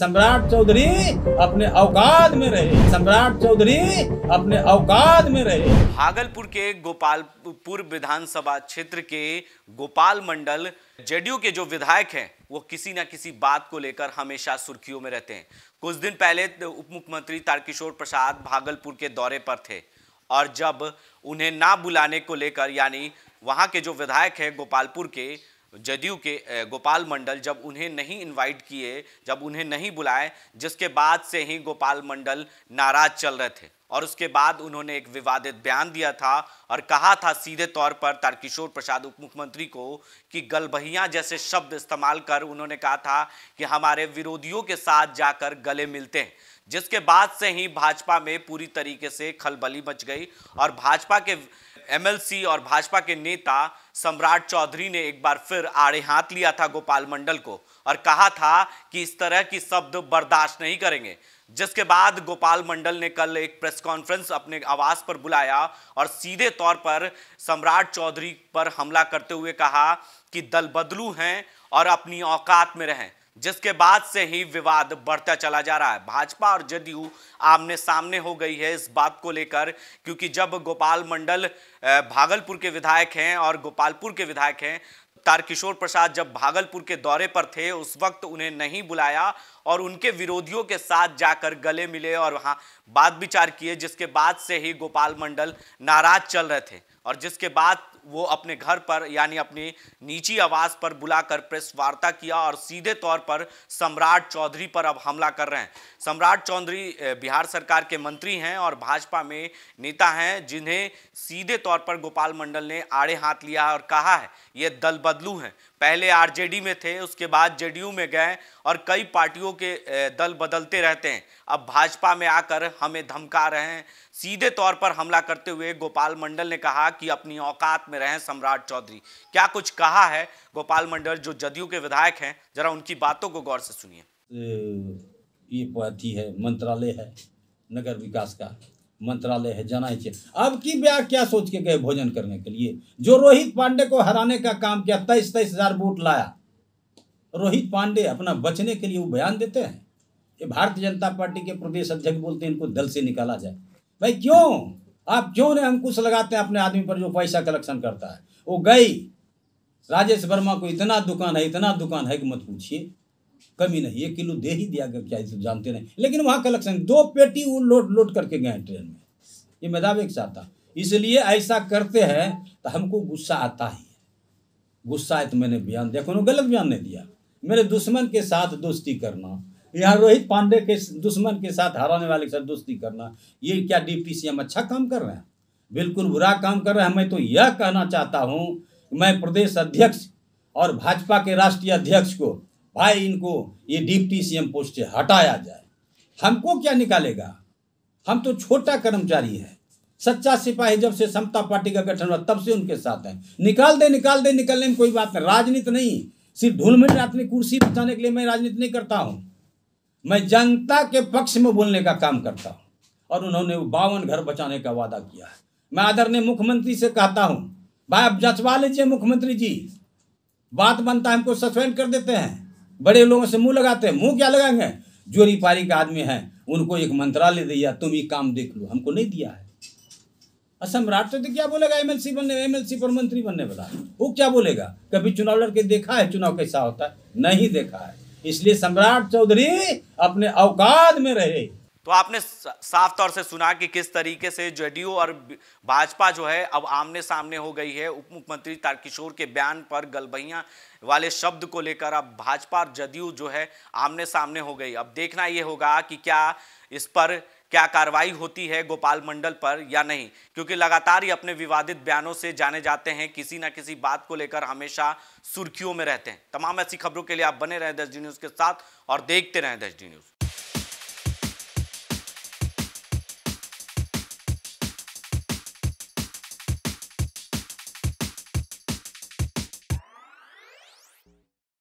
सम्राट चौधरी अपने अवकाद में रहे सम्राट चौधरी अपने अवकाद में रहे भागलपुर के गोपालपुर विधानसभा क्षेत्र के गोपाल मंडल जेडीयू के जो विधायक हैं वो किसी ना किसी बात को लेकर हमेशा सुर्खियों में रहते हैं कुछ दिन पहले तो उप मुख्यमंत्री तारकिशोर प्रसाद भागलपुर के दौरे पर थे और जब उन्हें ना बुलाने को लेकर यानी वहाँ के जो विधायक हैं गोपालपुर के जदयू के गोपाल मंडल जब उन्हें नहीं इनवाइट किए जब उन्हें नहीं बुलाए जिसके बाद से ही गोपाल मंडल नाराज चल रहे थे और उसके बाद उन्होंने एक विवादित बयान दिया था और कहा था सीधे तौर पर तारकिशोर प्रसाद उप मुख्यमंत्री को कि गलबहिया जैसे शब्द इस्तेमाल कर उन्होंने कहा था कि हमारे विरोधियों के साथ जाकर गले मिलते हैं जिसके बाद से ही भाजपा में पूरी तरीके से खलबली मच गई और भाजपा के एमएलसी और भाजपा के नेता सम्राट चौधरी ने एक बार फिर आड़े हाथ लिया था गोपाल मंडल को और कहा था कि इस तरह की शब्द बर्दाश्त नहीं करेंगे जिसके बाद गोपाल मंडल ने कल एक प्रेस कॉन्फ्रेंस अपने आवास पर बुलाया और सीधे तौर पर सम्राट चौधरी पर हमला करते हुए कहा कि दल बदलू हैं और अपनी औकात में रहें जिसके बाद से ही विवाद बढ़ता चला जा रहा है भाजपा और जदयू आमने सामने हो गई है इस बात को लेकर क्योंकि जब गोपाल मंडल भागलपुर के विधायक हैं और गोपालपुर के विधायक हैं तारकिशोर प्रसाद जब भागलपुर के दौरे पर थे उस वक्त उन्हें नहीं बुलाया और उनके विरोधियों के साथ जाकर गले मिले और वहाँ बात विचार किए जिसके बाद से ही गोपाल मंडल नाराज चल रहे थे और जिसके बाद वो अपने घर पर यानी अपनी निजी आवास पर बुलाकर प्रेस वार्ता किया और सीधे तौर पर सम्राट चौधरी पर अब हमला कर रहे हैं सम्राट चौधरी बिहार सरकार के मंत्री हैं और भाजपा में नेता हैं जिन्हें सीधे तौर पर गोपाल मंडल ने आड़े हाथ लिया और कहा है ये दल बदलू हैं पहले आरजेडी में थे उसके बाद जेडीयू में गए और कई पार्टियों के दल बदलते रहते हैं अब भाजपा में आकर हमें धमका रहे हैं सीधे तौर पर हमला करते हुए गोपाल मंडल ने कहा कि अपनी औकात में रहे सम्राट चौधरी क्या कुछ कहा है गोपाल मंडल जो जदयू के विधायक हैं जरा उनकी बातों को गौर से सुनिए ये अथी है मंत्रालय है नगर विकास का मंत्रालय है जाना ही चाहिए अब की ब्याह क्या सोच के गए भोजन करने के लिए जो रोहित पांडे को हराने का काम किया तेईस तेईस हजार वोट लाया रोहित पांडे अपना बचने के लिए वो बयान देते हैं ये भारतीय जनता पार्टी के प्रदेश अध्यक्ष बोलते हैं इनको दल से निकाला जाए भाई क्यों आप क्यों ने अंकुश लगाते हैं अपने आदमी पर जो पैसा कलेक्शन करता है वो गई राजेश वर्मा को इतना दुकान है इतना दुकान है कि मत पूछिए कमी नहीं एक किलो दे ही दिया गया क्या सब जानते नहीं लेकिन वहाँ कलेक्शन दो पेटी वो लोड लोड करके गए ट्रेन में ये मैदावेक चाहता इसलिए ऐसा करते हैं तो हमको गुस्सा आता ही है गुस्सा है तो मैंने बयान दिया गलत बयान नहीं दिया मेरे दुश्मन के साथ दोस्ती करना यहाँ रोहित पांडे के दुश्मन के साथ हराने वाले के साथ दोस्ती करना ये क्या डी सी अच्छा काम कर रहे हैं बिल्कुल बुरा काम कर रहे हैं मैं तो यह कहना चाहता हूँ मैं प्रदेश अध्यक्ष और भाजपा के राष्ट्रीय अध्यक्ष को भाई इनको ये डिप्टी सीएम पोस्ट से हटाया जाए हमको क्या निकालेगा हम तो छोटा कर्मचारी है सच्चा सिपाही जब से समता पार्टी का गठन हुआ तब से उनके साथ है निकाल दे निकाल दे निकलने में कोई बात नहीं राजनीति नहीं सिर्फ ढूंढ रात में कुर्सी बचाने के लिए मैं राजनीति नहीं करता हूँ मैं जनता के पक्ष में बोलने का काम करता हूँ और उन्होंने बावन घर बचाने का वादा किया है मैं आदरणीय मुख्यमंत्री से कहता हूँ भाई आप जचवा लीजिए मुख्यमंत्री जी बात बनता है हमको सस्पेंड कर देते हैं बड़े लोगों से मुंह लगाते हैं मुंह क्या लगाएंगे जोरी पारी का आदमी है उनको एक मंत्रालय दिया तुम ये काम देख लो हमको नहीं दिया है असम तो क्या बोलेगा एमएलसी बनने एमएलसी पर मंत्री बनने वाला वो क्या बोलेगा कभी चुनाव लड़के देखा है चुनाव कैसा होता है नहीं देखा है इसलिए सम्राट चौधरी अपने अवकाद में रहे तो आपने साफ तौर से सुना कि किस तरीके से जेडीयू और भाजपा जो है अब आमने सामने हो गई है उप मुख्यमंत्री तारकिशोर के बयान पर गलबहिया वाले शब्द को लेकर अब भाजपा और जदयू जो है आमने सामने हो गई अब देखना ये होगा कि क्या इस पर क्या कार्रवाई होती है गोपाल मंडल पर या नहीं क्योंकि लगातार ही अपने विवादित बयानों से जाने जाते हैं किसी ना किसी बात को लेकर हमेशा सुर्खियों में रहते हैं तमाम ऐसी खबरों के लिए आप बने रहें दस डी न्यूज़ के साथ और देखते रहें दस डी न्यूज़